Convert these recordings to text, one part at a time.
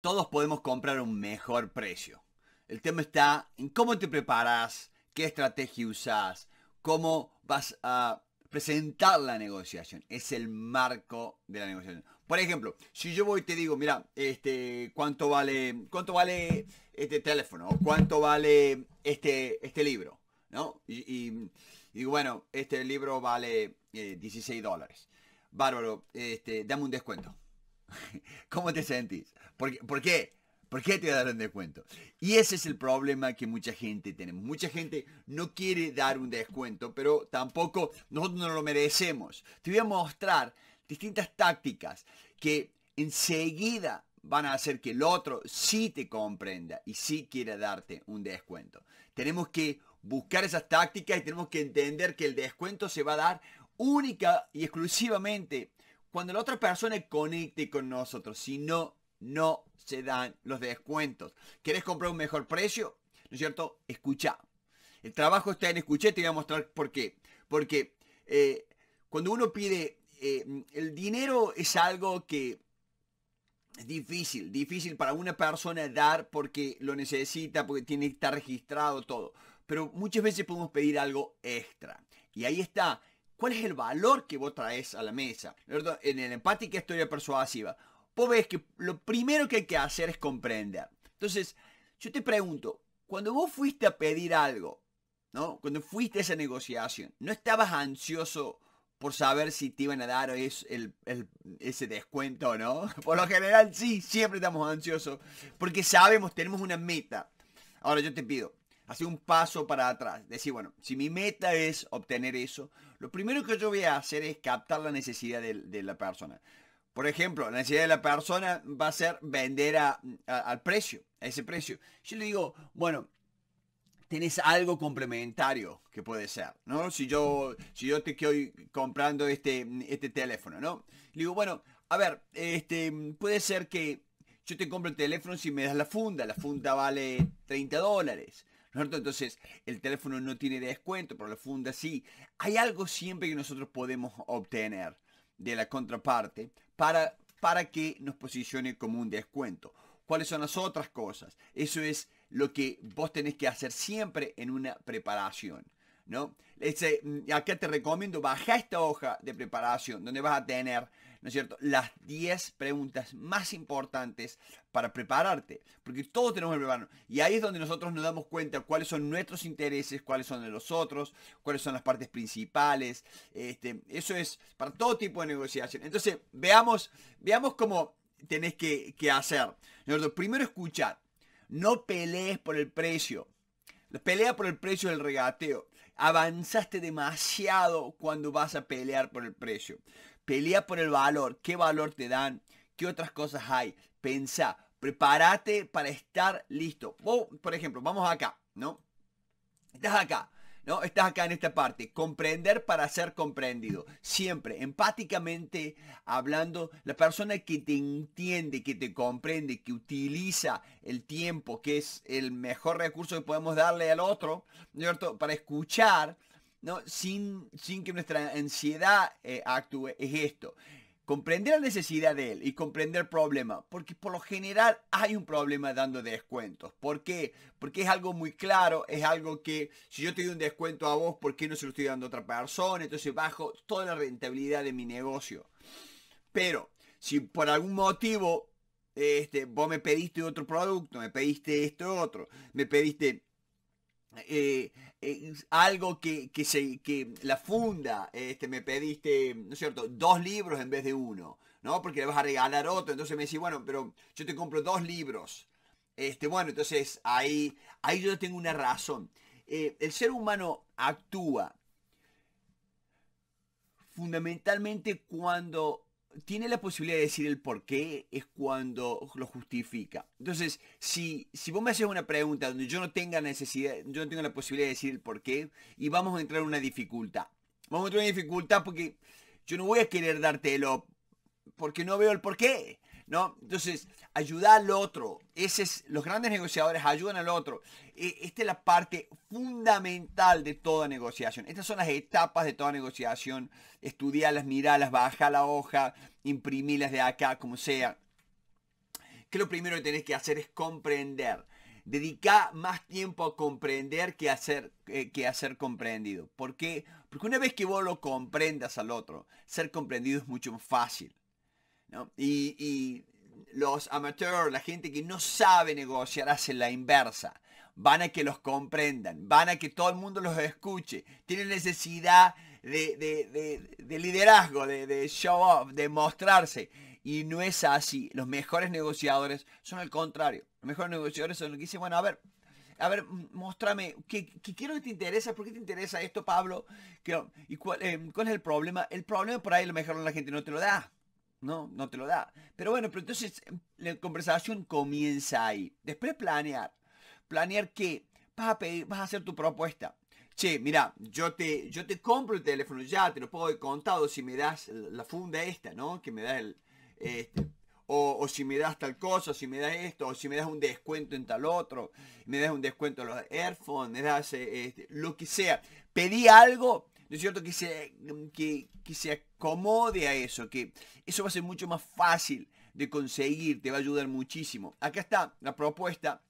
Todos podemos comprar un mejor precio. El tema está en cómo te preparas, qué estrategia usas, cómo vas a presentar la negociación. Es el marco de la negociación. Por ejemplo, si yo voy y te digo, mira, este, cuánto vale, cuánto vale este teléfono, cuánto vale este, este libro, ¿no? Y, bueno, este libro vale 16 eh, dólares. Bárbaro, este, dame un descuento. ¿Cómo te sentís? ¿Por qué? ¿Por qué? voy a dar un descuento? Y ese es el problema que mucha gente tiene. Mucha gente no quiere dar un descuento, pero tampoco nosotros no lo merecemos. Te voy a mostrar distintas tácticas que enseguida van a hacer que el otro sí te comprenda y sí quiera darte un descuento. Tenemos que buscar esas tácticas y tenemos que entender que el descuento se va a dar única y exclusivamente cuando la otra persona conecte con nosotros. Si no, no se dan los descuentos. ¿Querés comprar un mejor precio? ¿No es cierto? Escucha. El trabajo está en escuchar te voy a mostrar por qué. Porque eh, cuando uno pide, eh, el dinero es algo que es difícil, difícil para una persona dar porque lo necesita, porque tiene que estar registrado todo. Pero muchas veces podemos pedir algo extra. Y ahí está ¿Cuál es el valor que vos traes a la mesa? En el empática historia persuasiva, vos ves que lo primero que hay que hacer es comprender. Entonces, yo te pregunto, cuando vos fuiste a pedir algo, ¿no? Cuando fuiste a esa negociación, ¿no estabas ansioso por saber si te iban a dar ese descuento o no? Por lo general, sí, siempre estamos ansiosos, porque sabemos, tenemos una meta. Ahora yo te pido, hace un paso para atrás, decir, bueno, si mi meta es obtener eso, lo primero que yo voy a hacer es captar la necesidad de, la persona. Por ejemplo, la necesidad de la persona va a ser vender al precio, a ese precio. Yo le digo, bueno, tenés algo complementario que puede ser, ¿no? Si yo, si yo te estoy comprando este, este teléfono, ¿no? Le digo, bueno, a ver, este, puede ser que yo te compre el teléfono si me das la funda, la funda vale 30 dólares. Entonces, el teléfono no tiene descuento, pero la funda sí. Hay algo siempre que nosotros podemos obtener de la contraparte para, para que nos posicione como un descuento. ¿Cuáles son las otras cosas? Eso es lo que vos tenés que hacer siempre en una preparación. ¿no? Mm, acá te recomiendo, baja esta hoja de preparación donde vas a tener, ¿no es cierto?, las 10 preguntas más importantes para prepararte, porque todos tenemos que prepararnos. Y ahí es donde nosotros nos damos cuenta cuáles son nuestros intereses, cuáles son de los otros, cuáles son las partes principales. Este, eso es para todo tipo de negociación. Entonces, veamos, veamos cómo tenés que, hacer. Primero escuchar. No pelees por el precio. Pelea por el precio del regateo avanzaste demasiado cuando vas a pelear por el precio. Pelea por el valor. ¿Qué valor te dan? ¿Qué otras cosas hay? Pensa, prepárate para estar listo. por ejemplo, vamos acá, ¿no? Estás acá. Estás acá en esta parte, comprender para ser comprendido. Siempre, empáticamente hablando, la persona que te entiende, que te comprende, que utiliza el tiempo, que es el mejor recurso que podemos darle al otro, ¿cierto? Para escuchar, ¿no? Sin, sin que nuestra ansiedad eh, actúe, es esto comprender la necesidad de él y comprender el problema, porque por lo general hay un problema dando descuentos. ¿Por qué? Porque es algo muy claro, es algo que si yo te doy un descuento a vos, ¿por qué no se lo estoy dando a otra persona? Entonces bajo toda la rentabilidad de mi negocio. Pero si por algún motivo este, vos me pediste otro producto, me pediste esto otro, me pediste eh, eh, algo que, que, que la funda, este, me pediste, ¿no cierto?, dos libros en vez de uno, ¿no? Porque le vas a regalar otro, entonces me decís, bueno, pero yo te compro dos libros. Este, bueno, entonces ahí, ahí yo tengo una razón. Eh, el ser humano actúa fundamentalmente cuando tiene la posibilidad de decir el por qué es cuando lo justifica. Entonces, si, si vos me haces una pregunta donde yo no tenga necesidad, yo no tengo la posibilidad de decir el por qué, y vamos a entrar en una dificultad. Vamos a entrar en una dificultad porque yo no voy a querer dártelo porque no veo el por qué. Entonces, ayudar al otro. Ese los grandes negociadores ayudan al otro. E, esta es la parte fundamental de toda negociación. Estas son las etapas de toda negociación. Estudiarlas, mirarlas, baja la hoja, imprimirlas de acá, como sea. Que lo primero que tenés que hacer es comprender. Dedica más tiempo a comprender que a eh, que a ser comprendido. ¿Por qué? Porque una vez que vos lo comprendas al otro, ser comprendido es mucho más fácil. Y, los amateurs, la gente que no sabe negociar, hace la inversa. Van a que los comprendan, van a que todo el mundo los escuche. Tienen necesidad de, liderazgo, de, show off, de mostrarse. Y no es así. Los mejores negociadores son al contrario. Los mejores negociadores son los que dicen, bueno, a ver, a ver, muéstrame, ¿qué, ¿qué, quiero que te interesa? ¿Por qué te interesa esto, Pablo? ¿Y eh, cuál, es el problema? El problema por ahí lo mejor la gente no te lo da no, no te lo da. Pero bueno, pero entonces la conversación comienza ahí. Después planear. Planear que vas a pedir, vas a hacer tu propuesta. Che, mira, yo te, yo te compro el teléfono ya, te lo puedo contar contado si me das la funda esta, ¿no? Que me das el. Este. o, si me das tal cosa, si me das esto, o si me das un descuento en tal otro, me das un descuento en los earphones, me das este, lo que sea. Pedí algo ¿no es cierto? Que se, que, se acomode a eso, que eso va a ser mucho más fácil de conseguir, te va a ayudar muchísimo. Acá está la propuesta.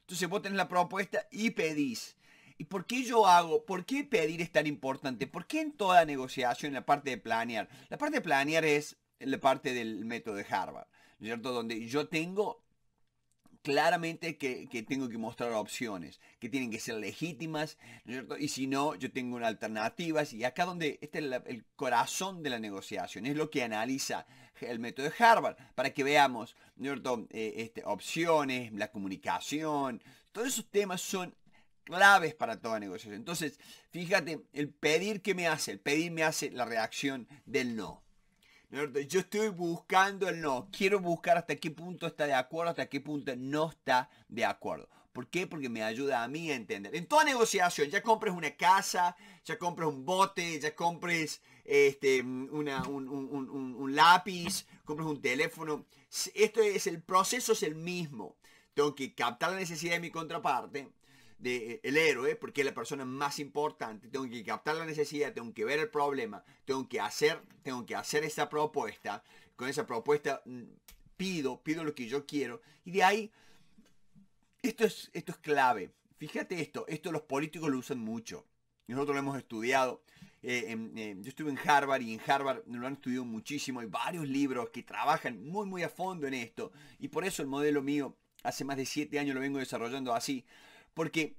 Entonces vos tenés la propuesta y pedís. ¿Y por qué yo hago? ¿Por qué pedir es tan importante? ¿Por qué en toda negociación, en la parte de planear? La parte de planear es la parte del método de Harvard, ¿no es cierto? Donde yo tengo claramente que, tengo que mostrar opciones, que tienen que ser legítimas, cierto? Y si no, yo tengo alternativas. Y acá donde este es el corazón de la negociación, es lo que analiza el método de Harvard, para que veamos, eh, este, opciones, la comunicación, todos esos temas son claves para toda negociación. Entonces, fíjate, el pedir que me hace, el pedir me hace la reacción del no yo estoy buscando el no, quiero buscar hasta qué punto está de acuerdo, hasta qué punto no está de acuerdo. ¿Por qué? Porque me ayuda a mí a entender. En toda negociación, ya compres una casa, ya compres un bote, ya compres este, un, lápiz, compres un teléfono. Esto es el proceso, es el mismo. Tengo que captar la necesidad de mi contraparte, eh, el héroe, porque es la persona más importante. Tengo que captar la necesidad, tengo que ver el problema, tengo que hacer, tengo que hacer esa propuesta. Con esa propuesta mm, pido, pido lo que yo quiero. Y de ahí, esto es, esto es clave. Fíjate esto, esto los políticos lo usan mucho. Nosotros lo hemos estudiado. Eh, eh, yo estuve en Harvard y en Harvard lo han estudiado muchísimo. Hay varios libros que trabajan muy, muy a fondo en esto. Y por eso el modelo mío, hace más de siete años lo vengo desarrollando así. Porque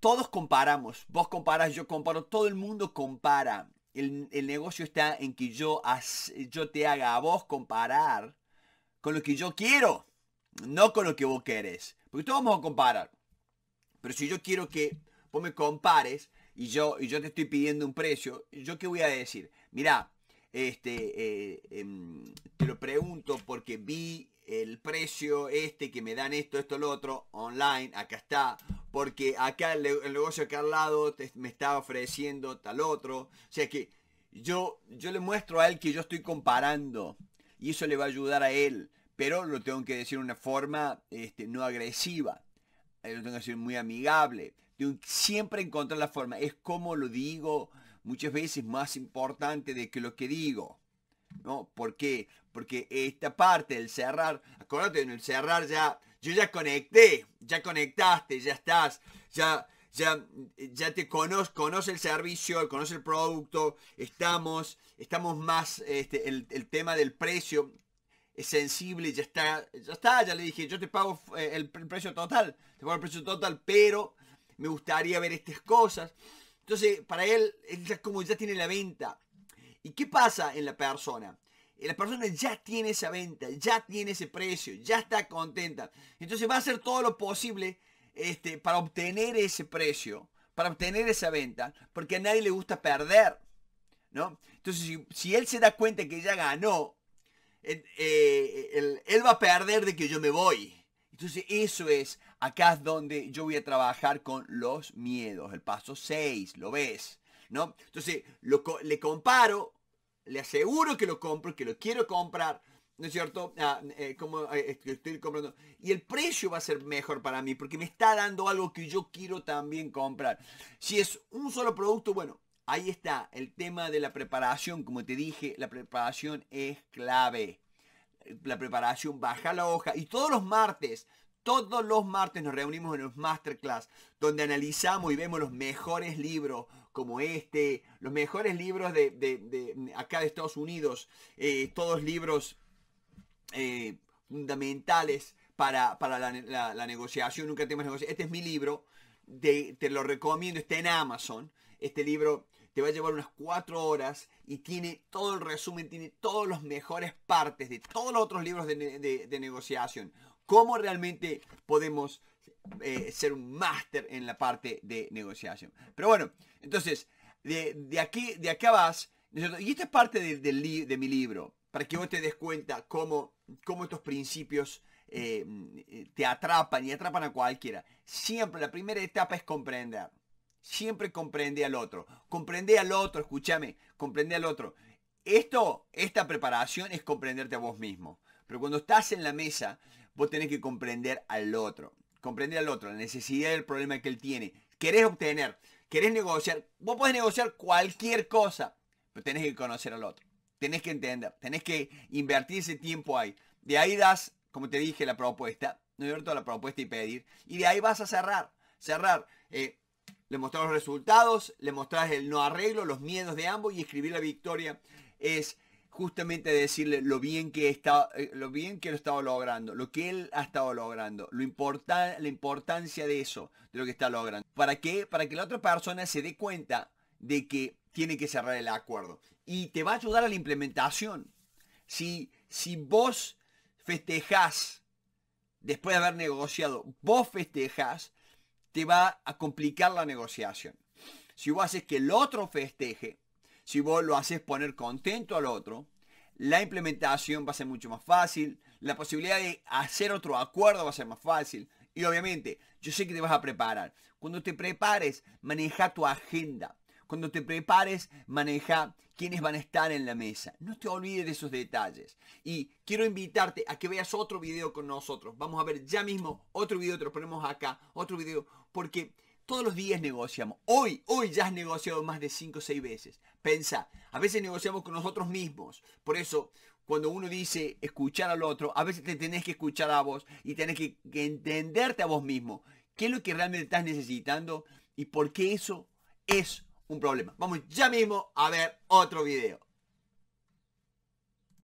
todos comparamos, vos comparas, yo comparo, todo el mundo compara. El, negocio está en que yo, yo te haga a vos comparar con lo que yo quiero, no con lo que vos querés. Porque todos vamos a comparar. Pero si yo quiero que vos me compares y yo, y yo te estoy pidiendo un precio, ¿yo qué voy a decir? Mira, este, eh, em, te lo pregunto porque vi el precio este que me dan esto, esto, lo otro, online, acá está. Porque acá el, negocio acá al lado me está ofreciendo tal otro. O sea que yo, yo le muestro a él que yo estoy comparando. Y eso le va a ayudar a él. Pero lo tengo que decir de una forma este, no agresiva. Eh, lo tengo que decir muy amigable. siempre encontrar la forma. Es como lo digo muchas veces más importante de que lo que digo. ¿no? ¿Por qué? Porque esta parte del cerrar, acuérdate, en el cerrar ya, yo ya conecté, ya conectaste, ya estás, ya, ya, ya te conozco, conoce el servicio, conoce el producto, estamos, estamos más, este, el, tema del precio es sensible, ya está, ya está, ya le dije, yo te pago eh, el, precio total, te pago el precio total, pero me gustaría ver estas cosas. Entonces, para él, es como ya tiene la venta, ¿Y qué pasa en la persona? La persona ya tiene esa venta, ya tiene ese precio, ya está contenta. Entonces va a hacer todo lo posible este, para obtener ese precio, para obtener esa venta, porque a nadie le gusta perder. ¿no? Entonces, si, él se da cuenta que ya ganó, eh, él, va a perder de que yo me voy. Entonces, eso es, acá es donde yo voy a trabajar con los miedos. El paso 6, ¿lo ves? ¿No? Entonces, le comparo le aseguro que lo compro, que lo quiero comprar, ¿no es cierto? Ah, eh, como eh, eh, estoy comprando. Y el precio va a ser mejor para mí porque me está dando algo que yo quiero también comprar. Si es un solo producto, bueno, ahí está el tema de la preparación. Como te dije, la preparación es clave. La preparación baja la hoja y todos los martes, todos los martes nos reunimos en los masterclass donde analizamos y vemos los mejores libros como este, los mejores libros de, mm, acá de Estados Unidos, eh, todos libros eh, fundamentales para, la, negociación, nunca temas negociación. Este es mi libro, te, lo recomiendo, está en Amazon. Este libro te va a llevar unas cuatro horas y tiene todo el resumen, tiene todas las mejores partes de todos los otros libros de, de negociación. Cómo realmente podemos eh, ser un máster en la parte de negociación. Pero bueno, entonces, de, aquí, de acá vas, y esta es parte de, mi libro, para que vos te des cuenta cómo, cómo estos principios eh, te atrapan y atrapan a cualquiera. Siempre la primera etapa es comprender. Siempre comprende al otro. Comprende al otro, escúchame, comprende al otro. Esto, esta preparación es comprenderte a vos mismo. Pero cuando estás en la mesa, vos tenés que comprender al otro comprender al otro, la necesidad del problema que él tiene. Querés obtener, querés negociar. Vos podés negociar cualquier cosa, pero tenés que conocer al otro. Tenés que entender, tenés que invertir ese tiempo ahí. De ahí das, como te dije, la propuesta, ¿no es toda La propuesta y pedir. Y de ahí vas a cerrar, cerrar. Eh, le mostrás los resultados, le mostrás el no arreglo, los miedos de ambos y escribir la victoria es justamente decirle lo bien que está, eh, lo bien que lo estaba logrando, lo que él ha estado logrando, lo la importancia de eso, de lo que está logrando. ¿Para qué? Para que la otra persona se dé cuenta de que tiene que cerrar el acuerdo y te va a ayudar a la implementación. Si si vos festejas después de haber negociado, vos festejas te va a complicar la negociación. Si vos haces que el otro festeje, si vos lo haces poner contento al otro, la implementación va a ser mucho más fácil, la posibilidad de hacer otro acuerdo va a ser más fácil. Y obviamente, yo sé que te vas a preparar. Cuando te prepares, maneja tu agenda. Cuando te prepares, maneja quiénes van a estar en la mesa. No te olvides de esos detalles. Y quiero invitarte a que veas otro video con nosotros. Vamos a ver ya mismo otro video, te lo ponemos acá, otro video, porque todos los días negociamos. Hoy, hoy ya has negociado más de 5 o 6 veces. Pensa, a veces negociamos con nosotros mismos. Por eso, cuando uno dice escuchar al otro, a veces te tenés que escuchar a vos y tenés que, que entenderte a vos mismo. ¿Qué es lo que realmente estás necesitando y por qué eso es un problema? Vamos ya mismo a ver otro video.